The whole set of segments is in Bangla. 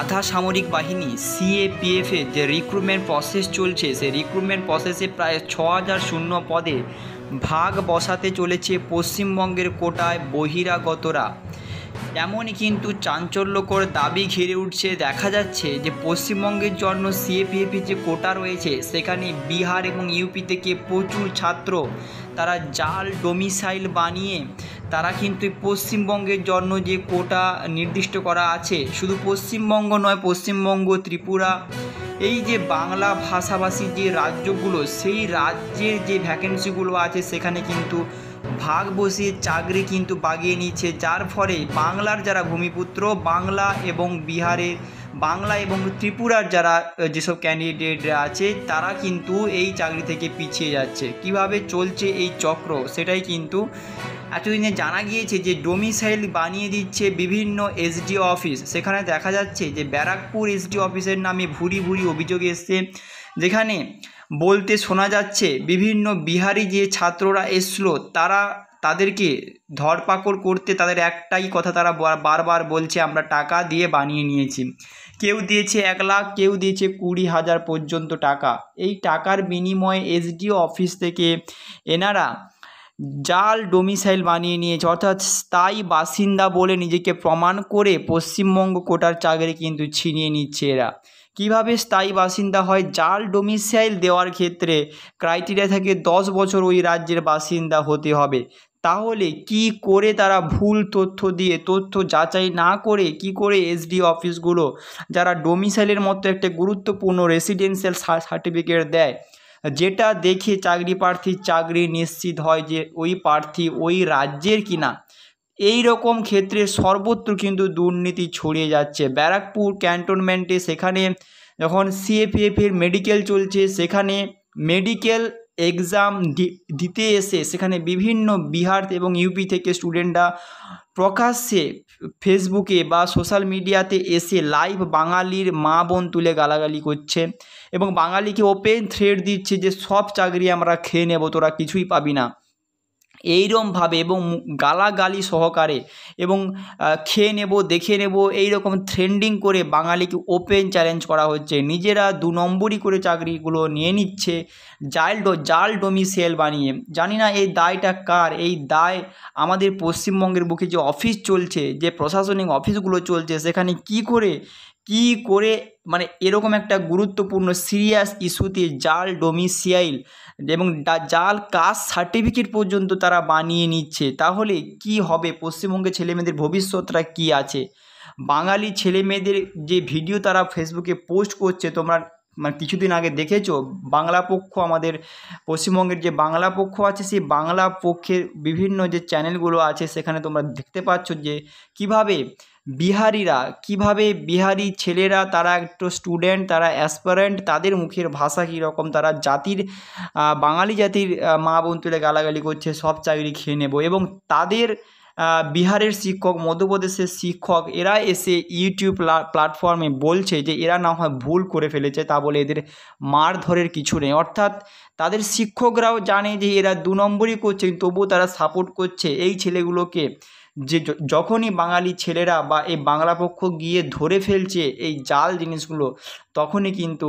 আধা সামরিক বাহিনী সিএপিএফে যে রিক্রুটমেন্ট প্রসেস চলছে সেই রিক্রুটমেন্ট প্রসেসে প্রায় ছ হাজার শূন্য পদে ভাগ বসাতে চলেছে পশ্চিমবঙ্গের কোটায় বহিরাগতরা এমনই কিন্তু চাঞ্চল্যকর দাবি ঘিরে উঠছে দেখা যাচ্ছে যে পশ্চিমবঙ্গের জন্য সিএপিএফের যে কোটা রয়েছে সেখানে বিহার এবং ইউপি থেকে প্রচুর ছাত্র তারা জাল ডোমিসাইল বানিয়ে তারা কিন্তু পশ্চিমবঙ্গের জন্য যে কোটা নির্দিষ্ট করা আছে শুধু পশ্চিমবঙ্গ নয় পশ্চিমবঙ্গ ত্রিপুরা এই যে বাংলা ভাষাভাষী যে রাজ্যগুলো সেই রাজ্যের যে ভ্যাকেন্সিগুলো আছে সেখানে কিন্তু ভাগ বসিয়ে চাকরি কিন্তু বাগিয়ে নিচ্ছে যার ফলে বাংলার যারা ভূমিপুত্র বাংলা এবং বিহারের বাংলা এবং ত্রিপুরার যারা যেসব ক্যান্ডিডেটরা আছে তারা কিন্তু এই চাকরি থেকে পিছিয়ে যাচ্ছে কিভাবে চলছে এই চক্র সেটাই কিন্তু এতদিনে জানা গিয়েছে যে ডোমিসাইল বানিয়ে দিচ্ছে বিভিন্ন এসডি অফিস সেখানে দেখা যাচ্ছে যে ব্যারাকপুর এসডি অফিসের নামে ভুরি ভুরি অভিযোগ এসছে যেখানে বলতে শোনা যাচ্ছে বিভিন্ন বিহারি যে ছাত্ররা এসলো তারা তাদেরকে ধরপাকড় করতে তাদের একটাই কথা তারা বারবার বলছে আমরা টাকা দিয়ে বানিয়ে নিয়েছি কেউ দিয়েছে এক লাখ কেউ দিয়েছে কুড়ি হাজার পর্যন্ত টাকা এই টাকার বিনিময়ে এসডিও অফিস থেকে এনারা জাল ডোমিসাইল বানিয়ে নিয়েছে অর্থাৎ স্থায়ী বাসিন্দা বলে নিজেকে প্রমাণ করে পশ্চিমবঙ্গ কোটার চাকরি কিন্তু ছিনিয়ে নিচ্ছে এরা কীভাবে স্থায়ী বাসিন্দা হয় জাল ডোমিসাইল দেওয়ার ক্ষেত্রে ক্রাইটেরিয়া থাকে দশ বছর ওই রাজ্যের বাসিন্দা হতে হবে তাহলে কি করে তারা ভুল তথ্য দিয়ে তথ্য যাচাই না করে কি করে এসডি অফিসগুলো যারা ডোমিসাইলের মতো একটা গুরুত্বপূর্ণ রেসিডেন্সিয়াল সার্টিফিকেট দেয় যেটা দেখে চাকরি প্রার্থীর চাকরি নিশ্চিত হয় যে ওই প্রার্থী ওই রাজ্যের কিনা এই রকম ক্ষেত্রে সর্বত্র কিন্তু দুর্নীতি ছড়িয়ে যাচ্ছে ব্যারাকপুর ক্যান্টনমেন্টে সেখানে যখন সিএপিএফের মেডিকেল চলছে সেখানে মেডিকেল এক্সাম দিতে এসে সেখানে বিভিন্ন বিহার এবং ইউপি থেকে স্টুডেন্টরা প্রকাশ্যে ফেসবুকে বা সোশ্যাল মিডিয়াতে এসে লাইভ বাঙালির মা বোন তুলে গালাগালি করছে এবং বাঙালিকে ওপেন থ্রেড দিচ্ছে যে সব চাকরি আমরা খেয়ে নেব তোরা কিছুই পাবি না এইরমভাবে এবং গালাগালি সহকারে এবং খেয়ে নেব দেখে নেব এই রকম থ্রেন্ডিং করে বাঙালিকে ওপেন চ্যালেঞ্জ করা হচ্ছে নিজেরা দু নম্বরই করে চাকরিগুলো নিয়ে নিচ্ছে জাল ডো জাল সেল বানিয়ে জানি না এই দায়টা কার এই দায় আমাদের পশ্চিমবঙ্গের বুকে যে অফিস চলছে যে প্রশাসনিক অফিসগুলো চলছে সেখানে কি করে কি করে মানে এরকম একটা গুরুত্বপূর্ণ সিরিয়াস ইস্যুতে জাল ডোমিসিয়াইল এবং জাল কাস্ট সার্টিফিকেট পর্যন্ত তারা বানিয়ে নিচ্ছে তাহলে কি হবে পশ্চিমবঙ্গের ছেলেমেয়েদের ভবিষ্যৎটা কি আছে বাঙালি ছেলেমেয়েদের যে ভিডিও তারা ফেসবুকে পোস্ট করছে তোমরা মানে কিছুদিন আগে দেখেছো বাংলা পক্ষ আমাদের পশ্চিমবঙ্গের যে বাংলা পক্ষ আছে সেই বাংলা পক্ষের বিভিন্ন যে চ্যানেলগুলো আছে সেখানে তোমরা দেখতে পাচ্ছ যে কিভাবে বিহারিরা কিভাবে বিহারি ছেলেরা তারা একটু স্টুডেন্ট তারা অ্যাসপারেন্ট তাদের মুখের ভাষা কীরকম তারা জাতির বাঙালি জাতির মা বোন তুলে গালাগালি করছে সব চাকরি খেয়ে নেব এবং তাদের বিহারের শিক্ষক মধ্যপ্রদেশের শিক্ষক এরা এসে ইউটিউব প্ল্যাটফর্মে বলছে যে এরা না হয় ভুল করে ফেলেছে তা বলে এদের মারধরের কিছু নেই অর্থাৎ তাদের শিক্ষকরাও জানে যে এরা দু নম্বরই করছে তবুও তারা সাপোর্ট করছে এই ছেলেগুলোকে যে যখনই বাঙালি ছেলেরা বা এই বাংলা পক্ষ গিয়ে ধরে ফেলছে এই জাল জিনিসগুলো তখনই কিন্তু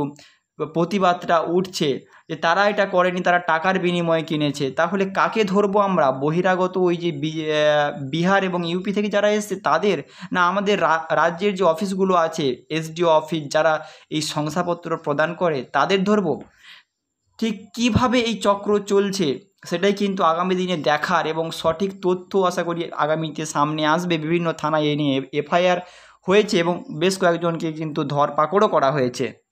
প্রতিবাদটা উঠছে যে তারা এটা করেনি তারা টাকার বিনিময়ে কিনেছে তাহলে কাকে ধরবো আমরা বহিরাগত ওই যে বিহার এবং ইউপি থেকে যারা এসছে তাদের না আমাদের রাজ্যের যে অফিসগুলো আছে এসডিও অফিস যারা এই শংসাপত্র প্রদান করে তাদের ধরবো ঠিক কিভাবে এই চক্র চলছে সেটাই কিন্তু আগামী দিনে দেখার এবং সঠিক তথ্য আশা করি আগামীতে সামনে আসবে বিভিন্ন থানায় এ নিয়ে এফআইআর হয়েছে এবং বেশ কয়েকজনকে কিন্তু ধরপাকড়ও করা হয়েছে